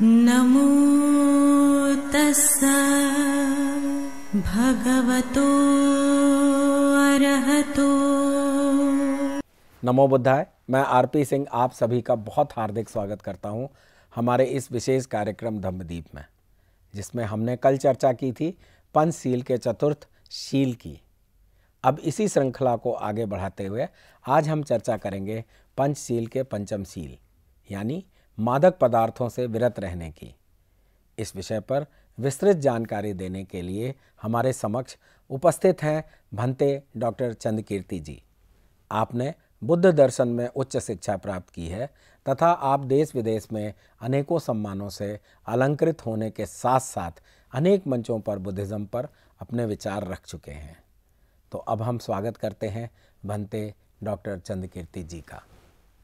नमो तस् भगवतो अरहतो नमो बुद्धाय मैं आरपी सिंह आप सभी का बहुत हार्दिक स्वागत करता हूं हमारे इस विशेष कार्यक्रम धम्मदीप में जिसमें हमने कल चर्चा की थी पंचशील के चतुर्थ शील की अब इसी श्रृंखला को आगे बढ़ाते हुए आज हम चर्चा करेंगे पंचशील के पंचम शील यानी मादक पदार्थों से विरत रहने की इस विषय पर विस्तृत जानकारी देने के लिए हमारे समक्ष उपस्थित हैं भंते डॉक्टर चंद्रकीर्ति जी आपने बुद्ध दर्शन में उच्च शिक्षा प्राप्त की है तथा आप देश विदेश में अनेकों सम्मानों से अलंकृत होने के साथ साथ अनेक मंचों पर बुद्धिज़्म पर अपने विचार रख चुके हैं तो अब हम स्वागत करते हैं भंते डॉक्टर चंद्रकीर्ति जी का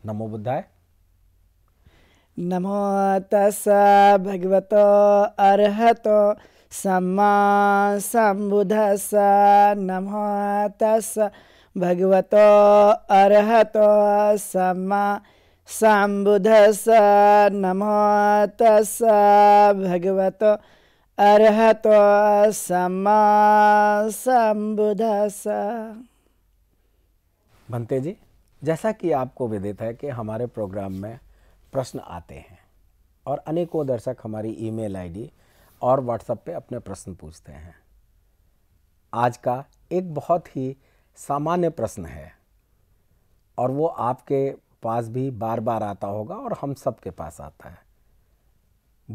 नमो बुद्धाय नमो तस् भगवत अर्हत सम्मा नमो तस् भगवत अर्हत सम्मा सम्बुधस नमो तस् भगवत अर्हत सम्मा भंते जी जैसा कि आपको विदित है कि हमारे प्रोग्राम में प्रश्न आते हैं और अनेकों दर्शक हमारी ईमेल आईडी और व्हाट्सएप पे अपने प्रश्न पूछते हैं आज का एक बहुत ही सामान्य प्रश्न है और वो आपके पास भी बार बार आता होगा और हम सब के पास आता है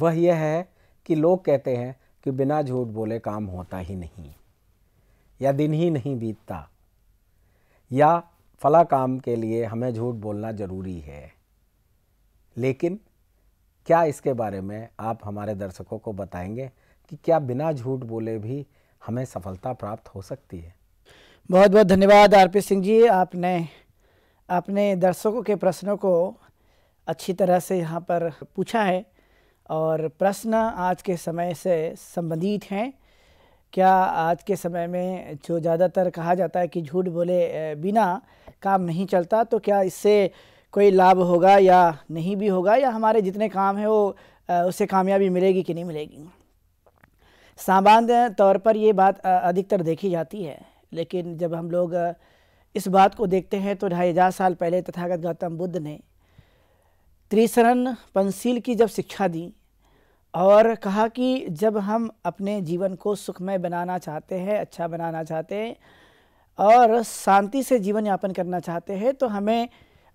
वह यह है कि लोग कहते हैं कि बिना झूठ बोले काम होता ही नहीं या दिन ही नहीं बीतता या फला काम के लिए हमें झूठ बोलना ज़रूरी है लेकिन क्या इसके बारे में आप हमारे दर्शकों को बताएंगे कि क्या बिना झूठ बोले भी हमें सफलता प्राप्त हो सकती है बहुत बहुत धन्यवाद आरपी सिंह जी आपने अपने दर्शकों के प्रश्नों को अच्छी तरह से यहाँ पर पूछा है और प्रश्न आज के समय से संबंधित हैं क्या आज के समय में जो ज़्यादातर कहा जाता है कि झूठ बोले बिना काम नहीं चलता तो क्या इससे कोई लाभ होगा या नहीं भी होगा या हमारे जितने काम हैं वो उससे कामयाबी मिलेगी कि नहीं मिलेगी सामान्य तौर पर ये बात अधिकतर देखी जाती है लेकिन जब हम लोग इस बात को देखते हैं तो ढाई हज़ार साल पहले तथागत गौतम बुद्ध ने त्रिशरण पंसील की जब शिक्षा दी और कहा कि जब हम अपने जीवन को सुखमय बनाना चाहते हैं अच्छा बनाना चाहते हैं और शांति से जीवन यापन करना चाहते हैं तो हमें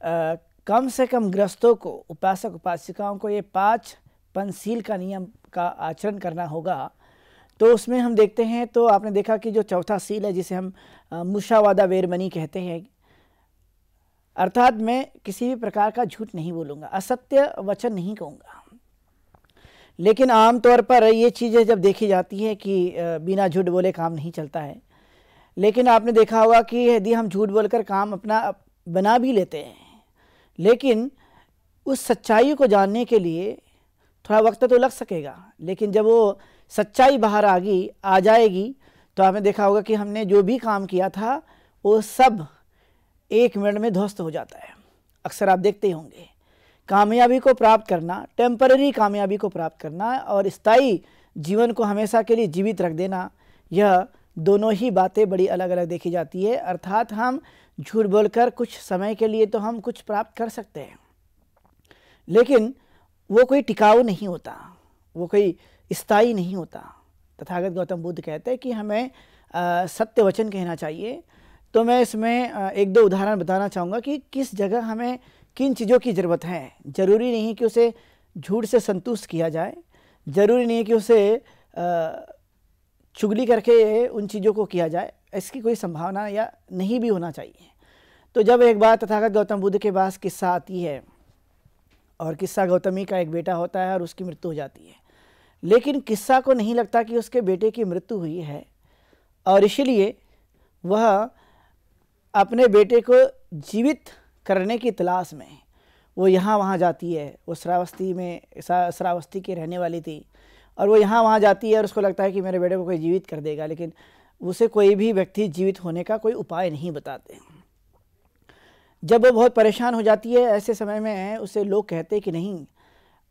कम से कम ग्रस्तों को उपासक उपासिकाओं को ये पाँच पंसील का नियम का आचरण करना होगा तो उसमें हम देखते हैं तो आपने देखा कि जो चौथा सील है जिसे हम मुशावादा वेरमनी कहते हैं अर्थात मैं किसी भी प्रकार का झूठ नहीं बोलूँगा असत्य वचन नहीं कहूँगा लेकिन आमतौर पर ये चीज़ें जब देखी जाती है कि बिना झूठ बोले काम नहीं चलता है लेकिन आपने देखा होगा कि यदि हम झूठ बोलकर काम अपना बना भी लेते हैं लेकिन उस सच्चाई को जानने के लिए थोड़ा वक्त तो लग सकेगा लेकिन जब वो सच्चाई बाहर आ गई आ जाएगी तो आपने देखा होगा कि हमने जो भी काम किया था वो सब एक मिनट में ध्वस्त हो जाता है अक्सर आप देखते ही होंगे कामयाबी को प्राप्त करना टेम्पररी कामयाबी को प्राप्त करना और स्थायी जीवन को हमेशा के लिए जीवित रख देना यह दोनों ही बातें बड़ी अलग अलग देखी जाती है अर्थात हम झूठ बोलकर कुछ समय के लिए तो हम कुछ प्राप्त कर सकते हैं लेकिन वो कोई टिकाऊ नहीं होता वो कोई स्थायी नहीं होता तथागत गौतम बुद्ध कहते हैं कि हमें आ, सत्य वचन कहना चाहिए तो मैं इसमें आ, एक दो उदाहरण बताना चाहूँगा कि किस जगह हमें किन चीज़ों की ज़रूरत है ज़रूरी नहीं कि उसे झूठ से संतुष्ट किया जाए ज़रूरी नहीं कि उसे आ, चुगली करके उन चीज़ों को किया जाए इसकी कोई संभावना या नहीं भी होना चाहिए तो जब एक बार तथागत गौतम बुद्ध के पास किस्सा आती है और किस्सा गौतमी का एक बेटा होता है और उसकी मृत्यु हो जाती है लेकिन किस्सा को नहीं लगता कि उसके बेटे की मृत्यु हुई है और इसलिए वह अपने बेटे को जीवित करने की तलाश में वो यहाँ वहाँ जाती है वो श्रावस्ती में श्रावस्ती की रहने वाली थी और वो यहाँ वहाँ जाती है और उसको लगता है कि मेरे बेटे को कोई जीवित कर देगा लेकिन उसे कोई भी व्यक्ति जीवित होने का कोई उपाय नहीं बताते जब वो बहुत परेशान हो जाती है ऐसे समय में उसे लोग कहते कि नहीं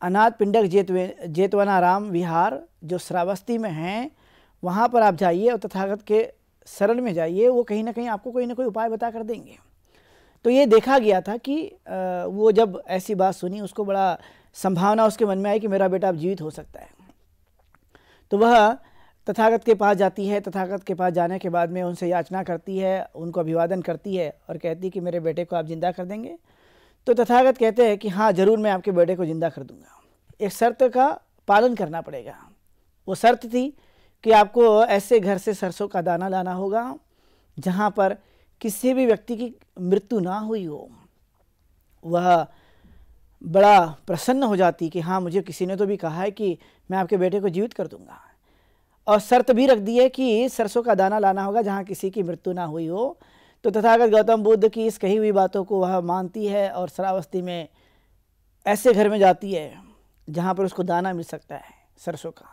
अनाथ पिंडक जेतवे राम विहार जो श्रावस्ती में हैं वहाँ पर आप जाइए और तथागत के शरण में जाइए वो कहीं ना कहीं आपको कोई ना कोई उपाय बता कर देंगे तो ये देखा गया था कि वो जब ऐसी बात सुनी उसको बड़ा संभावना उसके मन में आई कि मेरा बेटा अब जीवित हो सकता है तो वह तथागत के पास जाती है तथागत के पास जाने के बाद में उनसे याचना करती है उनको अभिवादन करती है और कहती है कि मेरे बेटे को आप ज़िंदा कर देंगे तो तथागत कहते हैं कि हाँ ज़रूर मैं आपके बेटे को ज़िंदा कर दूँगा एक शर्त का पालन करना पड़ेगा वो शर्त थी कि आपको ऐसे घर से सरसों का दाना लाना होगा जहाँ पर किसी भी व्यक्ति की मृत्यु ना हुई हो वह बड़ा प्रसन्न हो जाती कि हाँ मुझे किसी ने तो भी कहा है कि मैं आपके बेटे को जीवित कर दूंगा और शर्त भी रख दी है कि सरसों का दाना लाना होगा जहाँ किसी की मृत्यु ना हुई हो तो तथागत गौतम बुद्ध की इस कही हुई बातों को वह मानती है और शरावस्थी में ऐसे घर में जाती है जहाँ पर उसको दाना मिल सकता है सरसों का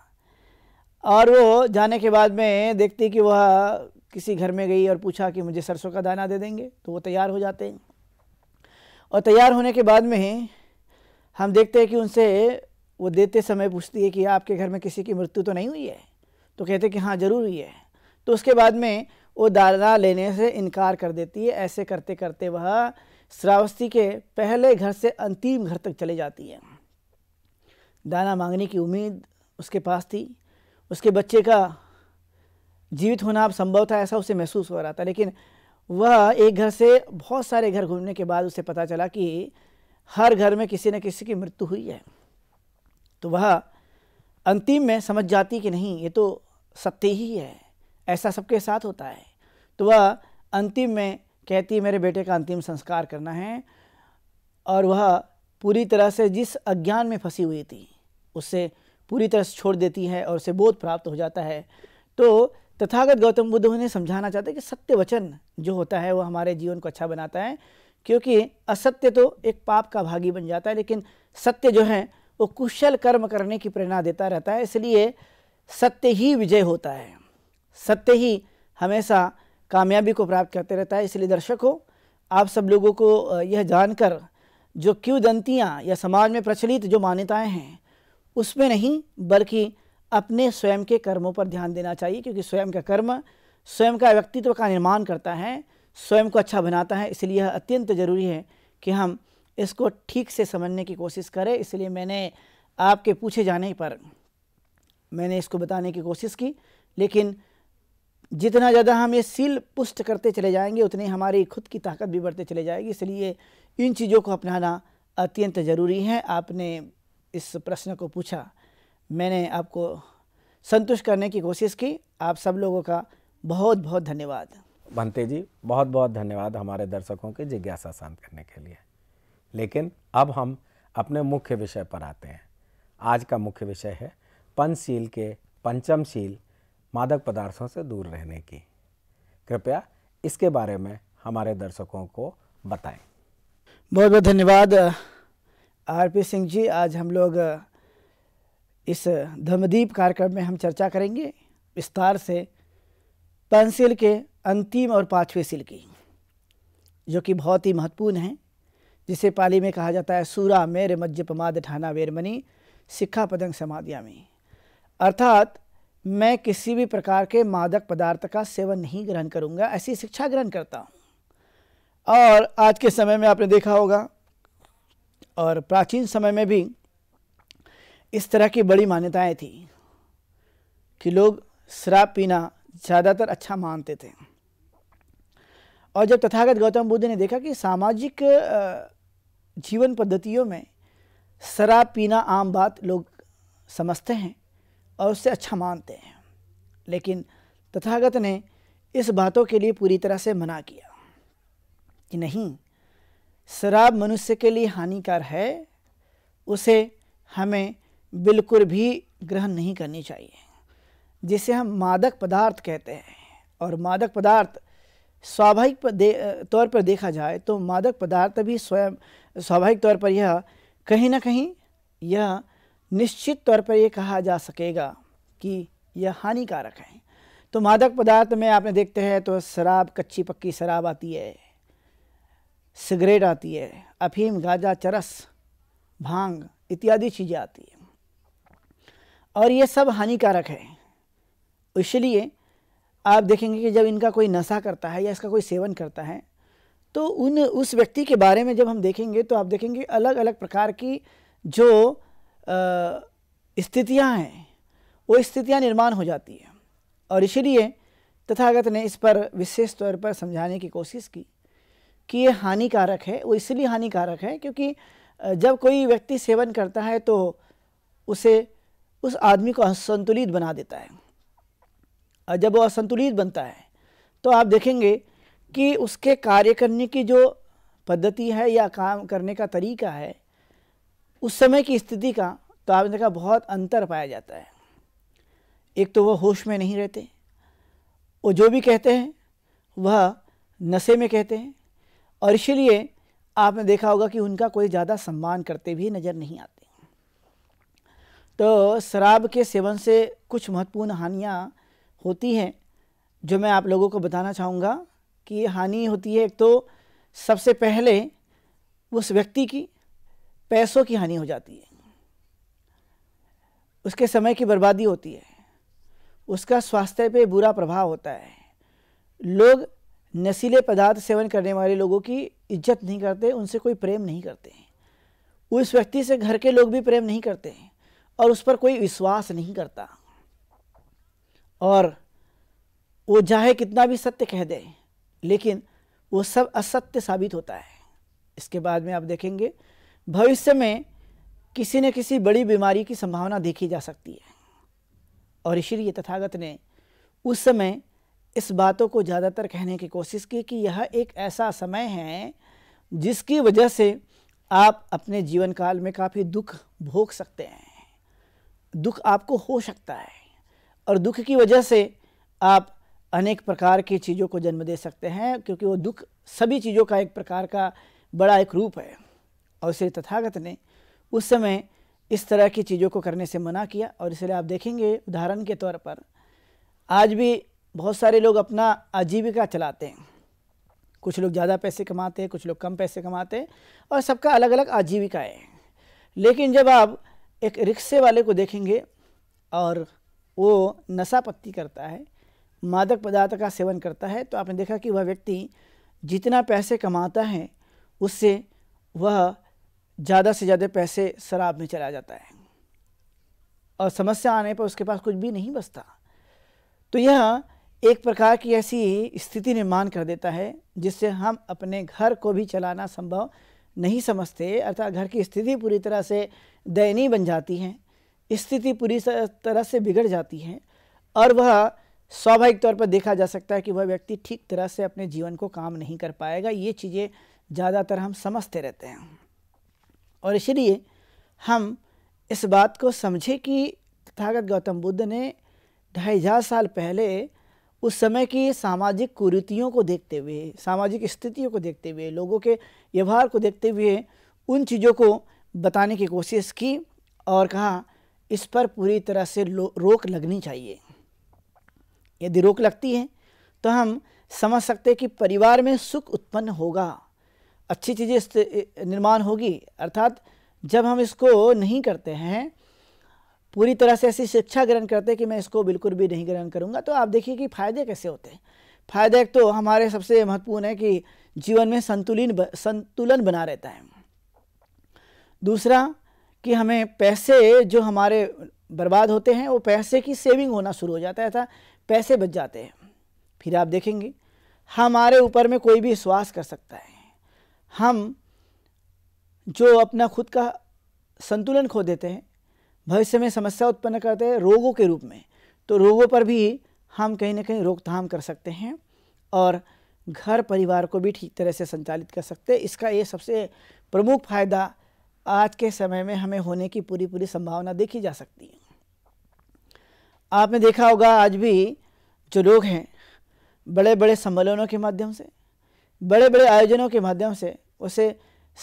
और वो जाने के बाद में देखती कि वह किसी घर में गई और पूछा कि मुझे सरसों का दाना दे देंगे तो वो तैयार हो जाते हैं और तैयार होने के बाद में हम देखते हैं कि उनसे वो देते समय पूछती है कि आपके घर में किसी की मृत्यु तो नहीं हुई है तो कहते हैं कि हाँ ज़रूर हुई है तो उसके बाद में वो दाना लेने से इनकार कर देती है ऐसे करते करते वह श्रावस्ती के पहले घर से अंतिम घर तक चले जाती है दाना मांगने की उम्मीद उसके पास थी उसके बच्चे का जीवित होना अब संभव था ऐसा उसे महसूस हो रहा था लेकिन वह एक घर से बहुत सारे घर घूमने के बाद उसे पता चला कि हर घर में किसी न किसी की मृत्यु हुई है तो वह अंतिम में समझ जाती कि नहीं ये तो सत्य ही है ऐसा सबके साथ होता है तो वह अंतिम में कहती है मेरे बेटे का अंतिम संस्कार करना है और वह पूरी तरह से जिस अज्ञान में फंसी हुई थी उससे पूरी तरह से छोड़ देती है और उसे बोध प्राप्त हो जाता है तो तथागत गौतम बुद्ध उन्हें समझाना चाहते हैं कि सत्य वचन जो होता है वो हमारे जीवन को अच्छा बनाता है क्योंकि असत्य तो एक पाप का भागी बन जाता है लेकिन सत्य जो है वो कुशल कर्म करने की प्रेरणा देता रहता है इसलिए सत्य ही विजय होता है सत्य ही हमेशा कामयाबी को प्राप्त करते रहता है इसलिए दर्शकों आप सब लोगों को यह जानकर जो क्यूदंतियाँ या समाज में प्रचलित जो मान्यताएं हैं उसमें नहीं बल्कि अपने स्वयं के कर्मों पर ध्यान देना चाहिए क्योंकि स्वयं का कर्म स्वयं का व्यक्तित्व का निर्माण करता है स्वयं को अच्छा बनाता है इसलिए यह अत्यंत ज़रूरी है कि हम इसको ठीक से समझने की कोशिश करें इसलिए मैंने आपके पूछे जाने पर मैंने इसको बताने की कोशिश की लेकिन जितना ज़्यादा हम ये सील पुष्ट करते चले जाएंगे उतनी हमारी खुद की ताकत भी बढ़ते चले जाएगी इसलिए इन चीज़ों को अपनाना अत्यंत ज़रूरी है आपने इस प्रश्न को पूछा मैंने आपको संतुष्ट करने की कोशिश की आप सब लोगों का बहुत बहुत धन्यवाद भंते जी बहुत बहुत धन्यवाद हमारे दर्शकों की जिज्ञासा शांत करने के लिए लेकिन अब हम अपने मुख्य विषय पर आते हैं आज का मुख्य विषय है पंचशील के पंचमशील मादक पदार्थों से दूर रहने की कृपया इसके बारे में हमारे दर्शकों को बताएं बहुत बहुत धन्यवाद आरपी सिंह जी आज हम लोग इस धर्मदीप कार्यक्रम में हम चर्चा करेंगे विस्तार से पंचशील के अंतिम और पांचवें सिल की जो कि बहुत ही महत्वपूर्ण है जिसे पाली में कहा जाता है सूरा मेर मज्ज पमाद ठाना वेरमनी सिक्खा पदंग समाधिया में अर्थात मैं किसी भी प्रकार के मादक पदार्थ का सेवन नहीं ग्रहण करूंगा ऐसी शिक्षा ग्रहण करता हूं और आज के समय में आपने देखा होगा और प्राचीन समय में भी इस तरह की बड़ी मान्यताएं थी कि लोग शराब पीना ज़्यादातर अच्छा मानते थे और जब तथागत गौतम बुद्ध ने देखा कि सामाजिक जीवन पद्धतियों में शराब पीना आम बात लोग समझते हैं और उससे अच्छा मानते हैं लेकिन तथागत ने इस बातों के लिए पूरी तरह से मना किया कि नहीं शराब मनुष्य के लिए हानिकार है उसे हमें बिल्कुल भी ग्रहण नहीं करनी चाहिए जिसे हम मादक पदार्थ कहते हैं और मादक पदार्थ स्वाभाविक तौर पर देखा जाए तो मादक पदार्थ भी स्वयं स्वाभाविक तौर पर यह कहीं ना कहीं यह निश्चित तौर पर यह कहा जा सकेगा कि यह हानिकारक है तो मादक पदार्थ में आपने देखते हैं तो शराब कच्ची पक्की शराब आती है सिगरेट आती है अफीम गाजा चरस भांग इत्यादि चीज़ें आती हैं और ये सब हानिकारक है इसलिए आप देखेंगे कि जब इनका कोई नशा करता है या इसका कोई सेवन करता है तो उन उस व्यक्ति के बारे में जब हम देखेंगे तो आप देखेंगे अलग अलग प्रकार की जो स्थितियाँ हैं वो स्थितियाँ निर्माण हो जाती है और इसीलिए तथागत ने इस पर विशेष तौर पर समझाने की कोशिश की कि ये हानिकारक है वो इसलिए हानिकारक है क्योंकि जब कोई व्यक्ति सेवन करता है तो उसे उस आदमी को असंतुलित बना देता है जब वो असंतुलित बनता है तो आप देखेंगे कि उसके कार्य करने की जो पद्धति है या काम करने का तरीका है उस समय की स्थिति का तो आपने देखा बहुत अंतर पाया जाता है एक तो वह होश में नहीं रहते वो जो भी कहते हैं वह नशे में कहते हैं और इसलिए आपने देखा होगा कि उनका कोई ज़्यादा सम्मान करते भी नज़र नहीं आते तो शराब के सेवन से कुछ महत्वपूर्ण हानियाँ होती हैं जो मैं आप लोगों को बताना चाहूँगा कि हानि होती है एक तो सबसे पहले उस व्यक्ति की पैसों की हानि हो जाती है उसके समय की बर्बादी होती है उसका स्वास्थ्य पे बुरा प्रभाव होता है लोग नशीले पदार्थ सेवन करने वाले लोगों की इज्जत नहीं करते उनसे कोई प्रेम नहीं करते उस व्यक्ति से घर के लोग भी प्रेम नहीं करते और उस पर कोई विश्वास नहीं करता और वो चाहे कितना भी सत्य कह दे लेकिन वो सब असत्य साबित होता है इसके बाद में आप देखेंगे भविष्य में किसी न किसी बड़ी बीमारी की संभावना देखी जा सकती है और इसीलिए तथागत ने उस समय इस बातों को ज़्यादातर कहने की कोशिश की कि यह एक ऐसा समय है जिसकी वजह से आप अपने जीवन काल में काफ़ी दुख भोग सकते हैं दुख आपको हो सकता है और दुख की वजह से आप अनेक प्रकार की चीज़ों को जन्म दे सकते हैं क्योंकि वो दुख सभी चीज़ों का एक प्रकार का बड़ा एक रूप है और श्री तथागत ने उस समय इस तरह की चीज़ों को करने से मना किया और इसलिए आप देखेंगे उदाहरण के तौर पर आज भी बहुत सारे लोग अपना आजीविका चलाते हैं कुछ लोग ज़्यादा पैसे कमाते हैं कुछ लोग कम पैसे कमाते हैं और सबका अलग अलग आजीविका है लेकिन जब आप एक रिक्शे वाले को देखेंगे और वो पत्ती करता है मादक पदार्थ का सेवन करता है तो आपने देखा कि वह व्यक्ति जितना पैसे कमाता है उससे वह ज़्यादा से ज़्यादा पैसे शराब में चला जाता है और समस्या आने पर उसके पास कुछ भी नहीं बचता तो यह एक प्रकार की ऐसी स्थिति निर्माण कर देता है जिससे हम अपने घर को भी चलाना संभव नहीं समझते अर्थात घर की स्थिति पूरी तरह से दयनीय बन जाती है स्थिति पूरी तरह से बिगड़ जाती है और वह स्वाभाविक तौर पर देखा जा सकता है कि वह व्यक्ति ठीक तरह से अपने जीवन को काम नहीं कर पाएगा ये चीज़ें ज़्यादातर हम समझते रहते हैं और इसलिए हम इस बात को समझें कि तथागत गौतम बुद्ध ने ढाई हज़ार साल पहले उस समय की सामाजिक कुरीतियों को देखते हुए सामाजिक स्थितियों को देखते हुए लोगों के व्यवहार को देखते हुए उन चीज़ों को बताने की कोशिश की और कहा इस पर पूरी तरह से रोक लगनी चाहिए यदि रोक लगती है तो हम समझ सकते हैं कि परिवार में सुख उत्पन्न होगा अच्छी चीज़ें निर्माण होगी अर्थात जब हम इसको नहीं करते हैं पूरी तरह से ऐसी शिक्षा ग्रहण करते हैं कि मैं इसको बिल्कुल भी नहीं ग्रहण करूँगा तो आप देखिए कि फ़ायदे कैसे होते हैं फ़ायदे एक तो हमारे सबसे महत्वपूर्ण है कि जीवन में संतुलिन संतुलन बना रहता है दूसरा कि हमें पैसे जो हमारे बर्बाद होते हैं वो पैसे की सेविंग होना शुरू हो जाता है था पैसे बच जाते हैं फिर आप देखेंगे हमारे ऊपर में कोई भी विश्वास कर सकता है हम जो अपना खुद का संतुलन खो देते हैं भविष्य में समस्या उत्पन्न करते हैं रोगों के रूप में तो रोगों पर भी हम कहीं ना कहीं रोकथाम कर सकते हैं और घर परिवार को भी ठीक तरह से संचालित कर सकते हैं इसका ये सबसे प्रमुख फ़ायदा आज के समय में हमें होने की पूरी पूरी संभावना देखी जा सकती है आपने देखा होगा आज भी जो लोग हैं बड़े बड़े सम्मेलनों के माध्यम से बड़े बड़े आयोजनों के माध्यम से उसे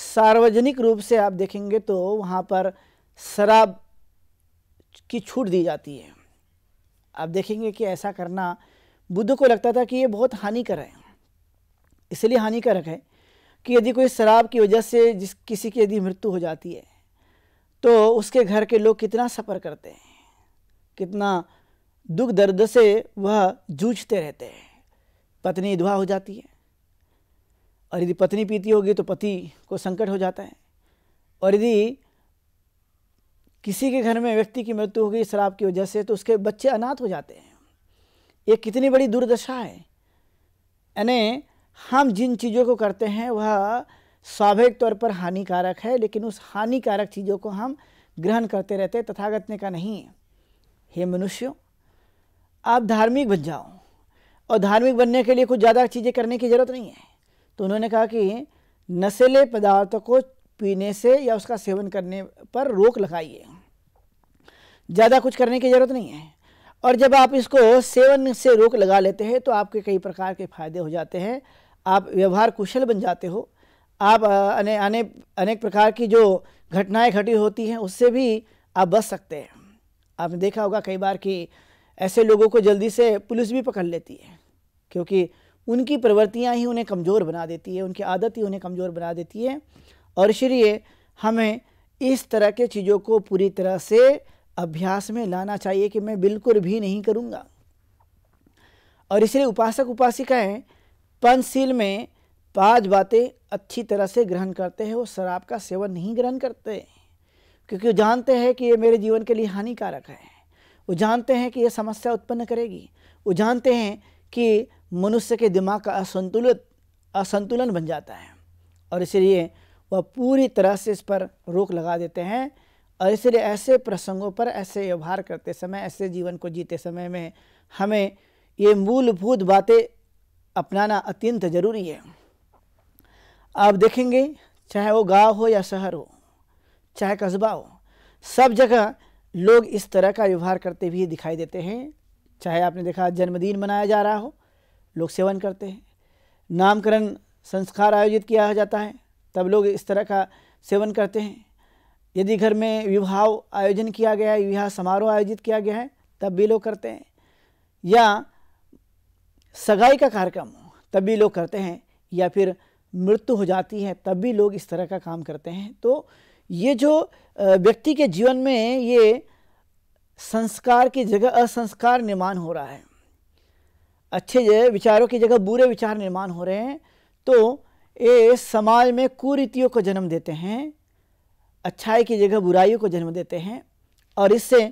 सार्वजनिक रूप से आप देखेंगे तो वहाँ पर शराब की छूट दी जाती है आप देखेंगे कि ऐसा करना बुद्ध को लगता था कि ये बहुत हानिकारक है इसलिए हानिकारक है कि यदि कोई शराब की वजह से जिस किसी की यदि मृत्यु हो जाती है तो उसके घर के लोग कितना सफ़र करते हैं कितना दुख दर्द से वह जूझते रहते हैं पत्नी दुआ हो जाती है और यदि पत्नी पीती होगी तो पति को संकट हो जाता है और यदि किसी के घर में व्यक्ति की मृत्यु हो गई शराब की वजह से तो उसके बच्चे अनाथ हो जाते हैं ये कितनी बड़ी दुर्दशा है यानी हम जिन चीज़ों को करते हैं वह स्वाभाविक तौर पर हानिकारक है लेकिन उस हानिकारक चीज़ों को हम ग्रहण करते रहते तथागत ने कहा नहीं हे मनुष्य आप धार्मिक बन जाओ और धार्मिक बनने के लिए कुछ ज़्यादा चीज़ें करने की ज़रूरत नहीं है तो उन्होंने कहा कि नशेले पदार्थों को पीने से या उसका सेवन करने पर रोक लगाइए ज़्यादा कुछ करने की ज़रूरत नहीं है और जब आप इसको सेवन से रोक लगा लेते हैं तो आपके कई प्रकार के फ़ायदे हो जाते हैं आप व्यवहार कुशल बन जाते हो आप अने, अने, अनेक प्रकार की जो घटनाएं घटी होती हैं उससे भी आप बच सकते हैं आपने देखा होगा कई बार कि ऐसे लोगों को जल्दी से पुलिस भी पकड़ लेती है क्योंकि उनकी प्रवृत्तियाँ ही उन्हें कमज़ोर बना देती है उनकी आदत ही उन्हें कमज़ोर बना देती है और इसलिए हमें इस तरह के चीज़ों को पूरी तरह से अभ्यास में लाना चाहिए कि मैं बिल्कुल भी नहीं करूँगा और इसलिए उपासक उपासिकाएँ पंचशील में पांच बातें अच्छी तरह से ग्रहण करते हैं वो शराब का सेवन नहीं ग्रहण करते क्योंकि वो जानते हैं कि ये मेरे जीवन के लिए हानिकारक है वो जानते हैं कि ये समस्या उत्पन्न करेगी वो जानते हैं कि मनुष्य के दिमाग का असंतुलित असंतुलन बन जाता है और इसलिए वह पूरी तरह से इस पर रोक लगा देते हैं और इसलिए ऐसे प्रसंगों पर ऐसे व्यवहार करते समय ऐसे जीवन को जीते समय में हमें ये मूलभूत बातें अपनाना अत्यंत ज़रूरी है आप देखेंगे चाहे वो गांव हो या शहर हो चाहे कस्बा हो सब जगह लोग इस तरह का व्यवहार करते हुए दिखाई देते हैं चाहे आपने देखा जन्मदिन मनाया जा रहा हो लोग सेवन करते हैं नामकरण संस्कार आयोजित किया जाता है तब लोग इस तरह का सेवन करते हैं यदि घर में विवाह आयोजन किया गया है विवाह समारोह आयोजित किया गया है तब भी लोग करते हैं या सगाई का कार्यक्रम तब भी लोग करते हैं या फिर मृत्यु हो जाती है तब भी लोग इस तरह का काम करते हैं तो ये जो व्यक्ति के जीवन में ये संस्कार की जगह असंस्कार निर्माण हो रहा है अच्छे विचारों की जगह बुरे विचार निर्माण हो रहे हैं तो ये समाज में कुरीतियों को जन्म देते हैं अच्छाई की जगह बुराइयों को जन्म देते हैं और इससे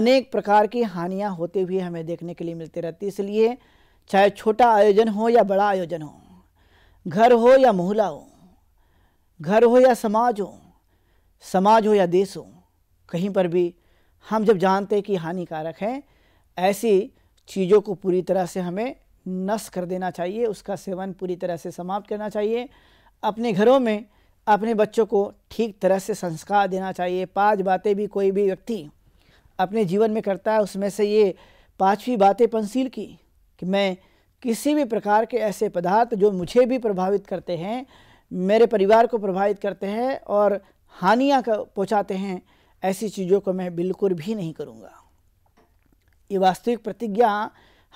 अनेक प्रकार की हानियां होते हुए हमें देखने के लिए मिलती रहती है इसलिए चाहे छोटा आयोजन हो या बड़ा आयोजन हो घर हो या मोहल्ला हो घर हो या समाज हो समाज हो या देश हो कहीं पर भी हम जब जानते हैं कि हानिकारक हैं ऐसी चीज़ों को पूरी तरह से हमें नष्ट कर देना चाहिए उसका सेवन पूरी तरह से समाप्त करना चाहिए अपने घरों में अपने बच्चों को ठीक तरह से संस्कार देना चाहिए पांच बातें भी कोई भी व्यक्ति अपने जीवन में करता है उसमें से ये पांचवी बातें पंसील की कि मैं किसी भी प्रकार के ऐसे पदार्थ जो मुझे भी प्रभावित करते हैं मेरे परिवार को प्रभावित करते हैं और हानियाँ पहुँचाते हैं ऐसी चीज़ों को मैं बिल्कुल भी नहीं करूँगा ये वास्तविक प्रतिज्ञा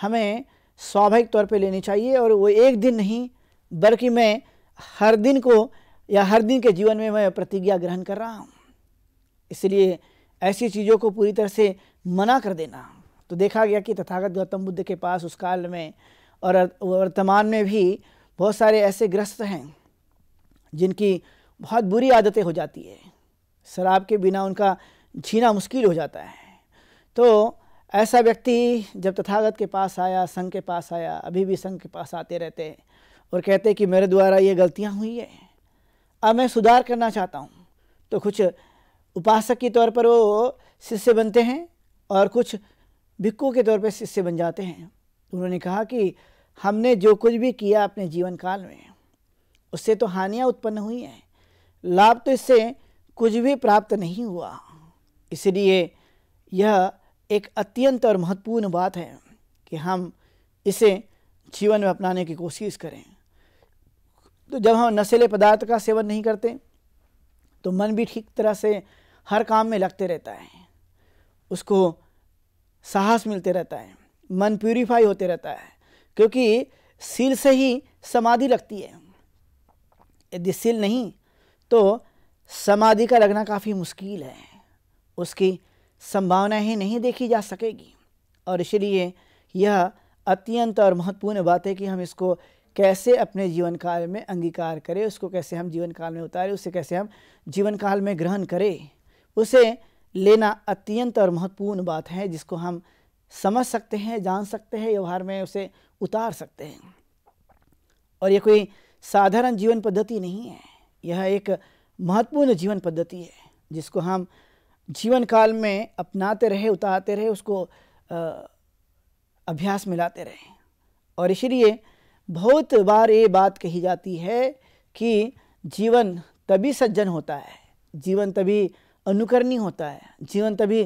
हमें स्वाभाविक तौर पे लेनी चाहिए और वो एक दिन नहीं बल्कि मैं हर दिन को या हर दिन के जीवन में मैं प्रतिज्ञा ग्रहण कर रहा हूँ इसलिए ऐसी चीज़ों को पूरी तरह से मना कर देना तो देखा गया कि तथागत गौतम बुद्ध के पास उस काल में और वर्तमान में भी बहुत सारे ऐसे ग्रस्त हैं जिनकी बहुत बुरी आदतें हो जाती है शराब के बिना उनका जीना मुश्किल हो जाता है तो ऐसा व्यक्ति जब तथागत के पास आया संघ के पास आया अभी भी संघ के पास आते रहते हैं और कहते कि मेरे द्वारा ये गलतियाँ हुई है अब मैं सुधार करना चाहता हूँ तो कुछ उपासक के तौर पर वो शिष्य बनते हैं और कुछ भिक्कू के तौर पर शिष्य बन जाते हैं उन्होंने कहा कि हमने जो कुछ भी किया अपने जीवन काल में उससे तो हानियाँ उत्पन्न हुई हैं लाभ तो इससे कुछ भी प्राप्त नहीं हुआ इसलिए यह एक अत्यंत और महत्वपूर्ण बात है कि हम इसे जीवन में अपनाने की कोशिश करें तो जब हम नशेले पदार्थ का सेवन नहीं करते तो मन भी ठीक तरह से हर काम में लगते रहता है उसको साहस मिलते रहता है मन प्यूरिफाई होते रहता है क्योंकि सील से ही समाधि लगती है यदि सील नहीं तो समाधि का लगना काफ़ी मुश्किल है उसकी संभावना ही नहीं देखी जा सकेगी और इसलिए यह अत्यंत और महत्वपूर्ण बात है कि हम इसको कैसे अपने जीवन काल में अंगीकार करें उसको कैसे हम जीवन काल में उतारें उसे कैसे हम जीवन काल में ग्रहण करें उसे लेना अत्यंत और महत्वपूर्ण बात है जिसको हम समझ सकते हैं जान सकते हैं व्यवहार में उसे उतार सकते हैं और यह कोई साधारण जीवन पद्धति नहीं है यह एक महत्वपूर्ण जीवन पद्धति है जिसको हम जीवन काल में अपनाते रहे उतारते रहे उसको अभ्यास में लाते रहे और इसलिए बहुत बार ये बात कही जाती है कि जीवन तभी सज्जन होता है जीवन तभी अनुकरणीय होता है जीवन तभी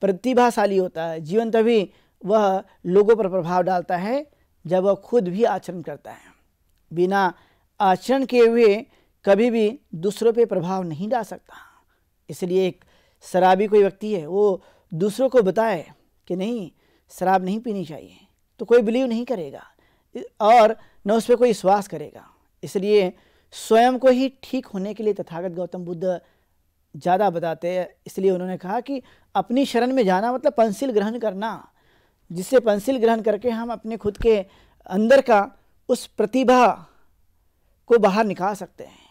प्रतिभाशाली होता है जीवन तभी वह लोगों पर प्रभाव डालता है जब वह खुद भी आचरण करता है बिना आचरण किए हुए कभी भी दूसरों पर प्रभाव नहीं डाल सकता इसलिए एक शराबी कोई व्यक्ति है वो दूसरों को बताए कि नहीं शराब नहीं पीनी चाहिए तो कोई बिलीव नहीं करेगा और न उस पर कोई विश्वास करेगा इसलिए स्वयं को ही ठीक होने के लिए तथागत गौतम बुद्ध ज़्यादा बताते हैं इसलिए उन्होंने कहा कि अपनी शरण में जाना मतलब पंसिल ग्रहण करना जिससे पंसिल ग्रहण करके हम अपने खुद के अंदर का उस प्रतिभा को बाहर निकाल सकते हैं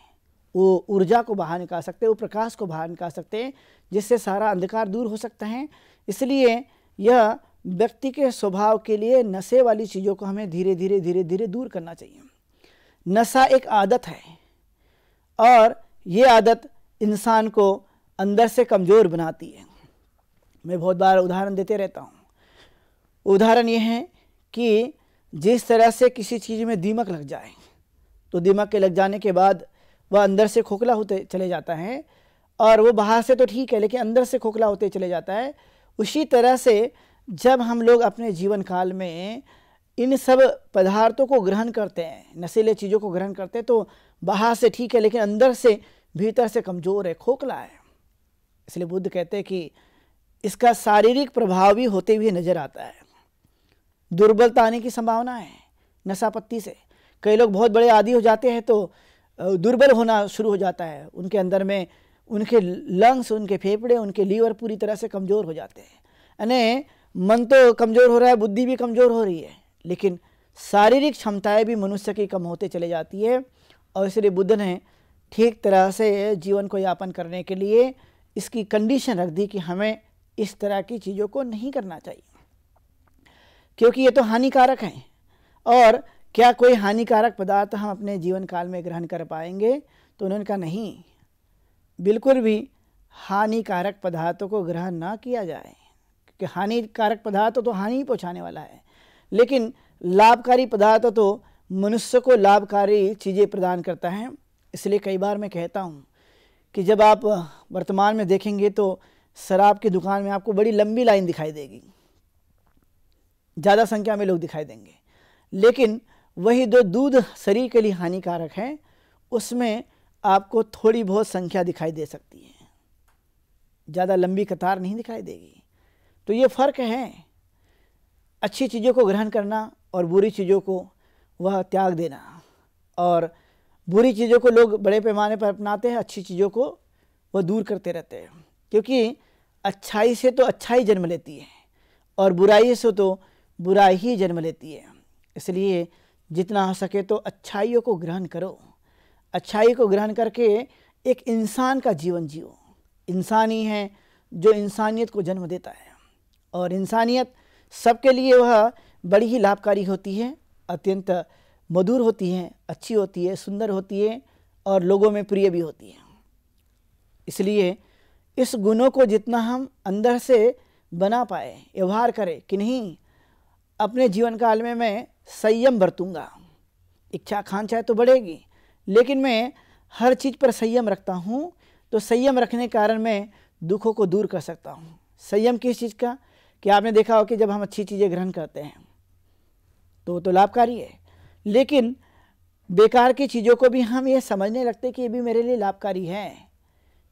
वो ऊर्जा को बाहर निकाल सकते हैं वो प्रकाश को बाहर निकाल सकते हैं जिससे सारा अंधकार दूर हो सकता है इसलिए यह व्यक्ति के स्वभाव के लिए नशे वाली चीज़ों को हमें धीरे धीरे धीरे धीरे दूर करना चाहिए नशा एक आदत है और ये आदत इंसान को अंदर से कमज़ोर बनाती है मैं बहुत बार उदाहरण देते रहता हूँ उदाहरण ये है कि जिस तरह से किसी चीज़ में दीमक लग जाए तो दीमक के लग जाने के बाद वह अंदर से खोखला होते चले जाता है और वो बाहर से तो ठीक है लेकिन अंदर से खोखला होते चले जाता है उसी तरह से जब हम लोग अपने जीवन काल में इन सब पदार्थों को ग्रहण करते हैं नशीले चीज़ों को ग्रहण करते हैं तो बाहर से ठीक है लेकिन अंदर से भीतर से कमज़ोर है खोखला है इसलिए बुद्ध कहते हैं कि इसका शारीरिक प्रभाव भी होते हुए नज़र आता है दुर्बलता आने की संभावना है नशापत्ति से कई लोग बहुत बड़े आदि हो जाते हैं तो दुर्बल होना शुरू हो जाता है उनके अंदर में उनके लंग्स उनके फेफड़े उनके लीवर पूरी तरह से कमज़ोर हो जाते हैं यानी मन तो कमज़ोर हो रहा है बुद्धि भी कमज़ोर हो रही है लेकिन शारीरिक क्षमताएं भी मनुष्य की कम होते चले जाती है और इसलिए बुद्ध ने ठीक तरह से जीवन को यापन करने के लिए इसकी कंडीशन रख दी कि हमें इस तरह की चीज़ों को नहीं करना चाहिए क्योंकि ये तो हानिकारक हैं और क्या कोई हानिकारक पदार्थ हम अपने जीवन काल में ग्रहण कर पाएंगे तो उन्होंने कहा नहीं बिल्कुल भी हानिकारक पदार्थों को ग्रहण ना किया जाए क्योंकि हानिकारक पदार्थ तो हानि ही पहुँचाने वाला है लेकिन लाभकारी पदार्थ तो मनुष्य को लाभकारी चीज़ें प्रदान करता है इसलिए कई बार मैं कहता हूँ कि जब आप वर्तमान में देखेंगे तो शराब की दुकान में आपको बड़ी लंबी लाइन दिखाई देगी ज़्यादा संख्या में लोग दिखाई देंगे लेकिन वही जो दूध शरीर के लिए हानिकारक है उसमें आपको थोड़ी बहुत संख्या दिखाई दे सकती है ज़्यादा लंबी कतार नहीं दिखाई देगी तो ये फ़र्क है अच्छी चीज़ों को ग्रहण करना और बुरी चीज़ों को वह त्याग देना और बुरी चीज़ों को लोग बड़े पैमाने पर अपनाते हैं अच्छी चीज़ों को वो दूर करते रहते हैं क्योंकि अच्छाई से तो अच्छाई जन्म लेती है और बुराई से तो बुराई ही जन्म लेती है इसलिए जितना हो सके तो अच्छाइयों को ग्रहण करो अच्छाई को ग्रहण करके एक इंसान का जीवन जियो इंसान ही है जो इंसानियत को जन्म देता है और इंसानियत सबके लिए वह बड़ी ही लाभकारी होती है अत्यंत मधुर होती है अच्छी होती है सुंदर होती है और लोगों में प्रिय भी होती है इसलिए इस गुणों को जितना हम अंदर से बना पाए व्यवहार करें कि नहीं अपने जीवन काल में मैं संयम बरतूँगा इच्छा खांचा तो बढ़ेगी लेकिन मैं हर चीज़ पर संयम रखता हूँ तो संयम रखने के कारण मैं दुखों को दूर कर सकता हूँ संयम किस चीज़ का कि आपने देखा हो कि जब हम अच्छी चीज़ें ग्रहण करते हैं तो वो तो लाभकारी है लेकिन बेकार की चीज़ों को भी हम ये समझने लगते कि ये भी मेरे लिए लाभकारी है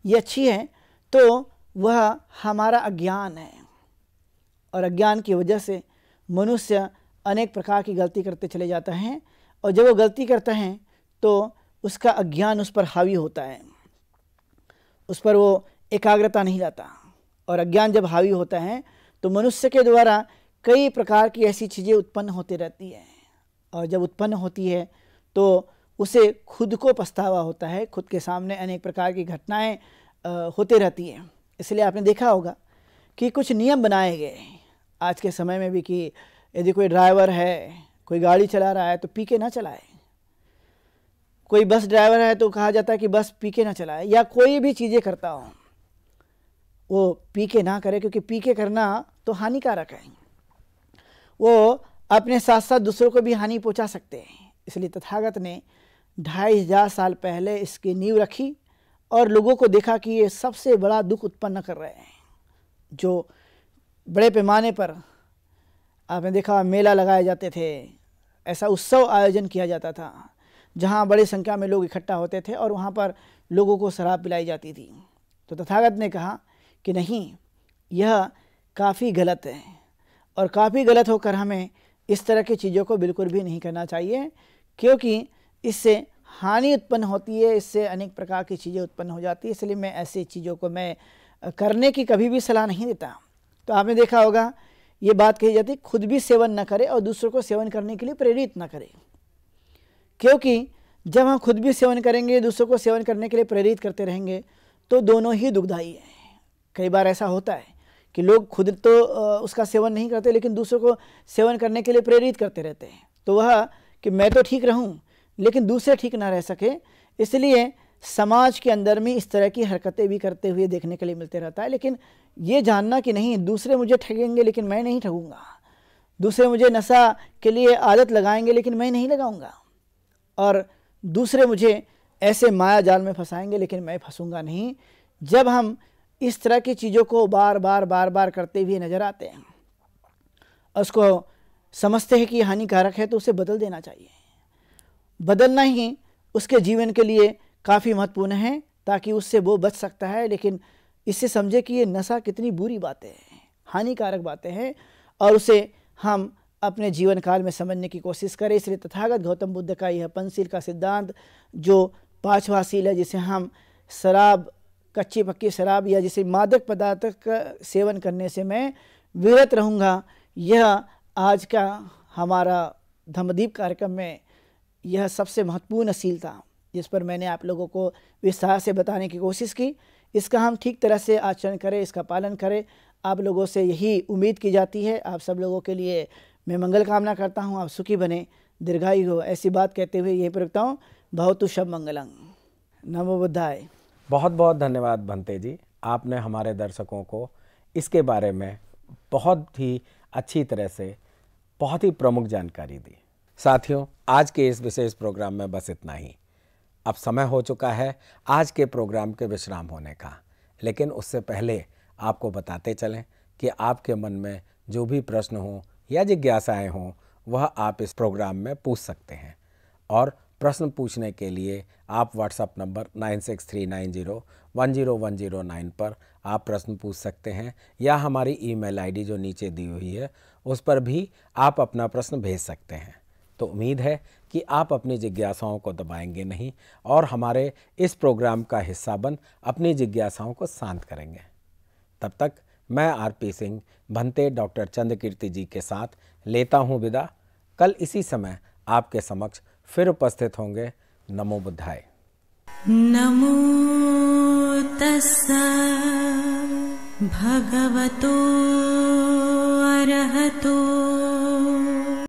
ये अच्छी है तो वह हमारा अज्ञान है और अज्ञान की वजह से मनुष्य अनेक प्रकार की गलती करते चले जाता है और जब वो गलती करता है तो उसका अज्ञान उस पर हावी होता है उस पर वो एकाग्रता नहीं लाता और अज्ञान जब हावी होता है तो मनुष्य के द्वारा कई प्रकार की ऐसी चीज़ें उत्पन्न होती रहती हैं और जब उत्पन्न होती है तो उसे खुद को पछतावा होता है खुद के सामने अनेक प्रकार की घटनाएं होते रहती हैं इसलिए आपने देखा होगा कि कुछ नियम बनाए गए हैं आज के समय में भी कि यदि कोई ड्राइवर है कोई गाड़ी चला रहा है तो पी के ना चलाए कोई बस ड्राइवर है तो कहा जाता है कि बस पी के ना चलाए या कोई भी चीज़ें करता हो वो पी के ना करे क्योंकि पी के करना तो हानिकारक है वो अपने साथ साथ दूसरों को भी हानि पहुंचा सकते हैं इसलिए तथागत ने ढाई हजार साल पहले इसकी नींव रखी और लोगों को देखा कि ये सबसे बड़ा दुख उत्पन्न कर रहे हैं जो बड़े पैमाने पर आपने देखा मेला लगाए जाते थे ऐसा उत्सव आयोजन किया जाता था जहाँ बड़ी संख्या में लोग इकट्ठा होते थे और वहाँ पर लोगों को शराब पिलाई जाती थी तो तथागत ने कहा कि नहीं यह काफ़ी गलत है और काफ़ी गलत होकर हमें इस तरह की चीज़ों को बिल्कुल भी नहीं करना चाहिए क्योंकि इससे हानि उत्पन्न होती है इससे अनेक प्रकार की चीज़ें उत्पन्न हो जाती है इसलिए मैं ऐसी चीज़ों को मैं करने की कभी भी सलाह नहीं देता तो आपने देखा होगा ये बात कही जाती है खुद भी सेवन न करें और दूसरों को सेवन करने के लिए प्रेरित न करे क्योंकि जब हम खुद भी सेवन करेंगे दूसरों को सेवन करने के लिए प्रेरित करते रहेंगे तो दोनों ही दुखदायी है कई बार ऐसा होता है कि लोग खुद तो उसका सेवन नहीं करते लेकिन दूसरों को सेवन करने के लिए प्रेरित करते रहते हैं तो वह कि मैं तो ठीक रहूं लेकिन दूसरे ठीक ना रह सके इसलिए समाज के अंदर में इस तरह की हरकतें भी करते हुए देखने के लिए मिलते रहता है लेकिन ये जानना कि नहीं दूसरे मुझे ठगेंगे लेकिन मैं नहीं ठगूँगा दूसरे मुझे नशा के लिए आदत लगाएंगे लेकिन मैं नहीं लगाऊंगा और दूसरे मुझे ऐसे माया जाल में फंसाएंगे लेकिन मैं फंसूंगा नहीं जब हम इस तरह की चीज़ों को बार बार बार बार करते हुए नज़र आते हैं उसको समझते हैं कि हानिकारक है तो उसे बदल देना चाहिए बदलना ही उसके जीवन के लिए काफ़ी महत्वपूर्ण है ताकि उससे वो बच सकता है लेकिन इससे समझे कि ये नशा कितनी बुरी बातें हैं हानिकारक बातें हैं और उसे हम अपने जीवन काल में समझने की कोशिश करें इसलिए तथागत गौतम बुद्ध का यह पंसिल का सिद्धांत जो पाँचवा सील है जिसे हम शराब कच्ची पक्की शराब या जैसे मादक पदार्थ का सेवन करने से मैं विरत रहूँगा यह आज का हमारा धर्मदीप कार्यक्रम में यह सबसे महत्वपूर्ण असील था जिस पर मैंने आप लोगों को विस्तार से बताने की कोशिश की इसका हम ठीक तरह से आचरण करें इसका पालन करें आप लोगों से यही उम्मीद की जाती है आप सब लोगों के लिए मैं मंगल कामना करता हूँ आप सुखी बने दीर्घायु हो ऐसी बात कहते हुए यही पर रखता हूँ भवतु शब मंगलंग नमो बुद्धाय बहुत बहुत धन्यवाद भंते जी आपने हमारे दर्शकों को इसके बारे में बहुत ही अच्छी तरह से बहुत ही प्रमुख जानकारी दी साथियों आज के इस विशेष प्रोग्राम में बस इतना ही अब समय हो चुका है आज के प्रोग्राम के विश्राम होने का लेकिन उससे पहले आपको बताते चलें कि आपके मन में जो भी प्रश्न हो या जिज्ञासाएं हों वह आप इस प्रोग्राम में पूछ सकते हैं और प्रश्न पूछने के लिए आप WhatsApp number nine six three nine zero one zero one zero nine पर आप प्रश्न पूछ सकते हैं या हमारी ईमेल आईडी जो नीचे दी हुई है उस पर भी आप अपना प्रश्न भेज सकते हैं तो उम्मीद है कि आप अपनी जिज्ञासाओं को दबाएंगे नहीं और हमारे इस प्रोग्राम का हिस्सा बन अपनी जिज्ञासाओं को शांत करेंगे तब तक मैं आरपी सिंह भंते डॉक्टर चंद्रकीर्ति जी के साथ लेता हूं विदा कल इसी समय आपके समक्ष फिर उपस्थित होंगे नमो बुद्धाय नमो तस्सा भगवतो अरहतो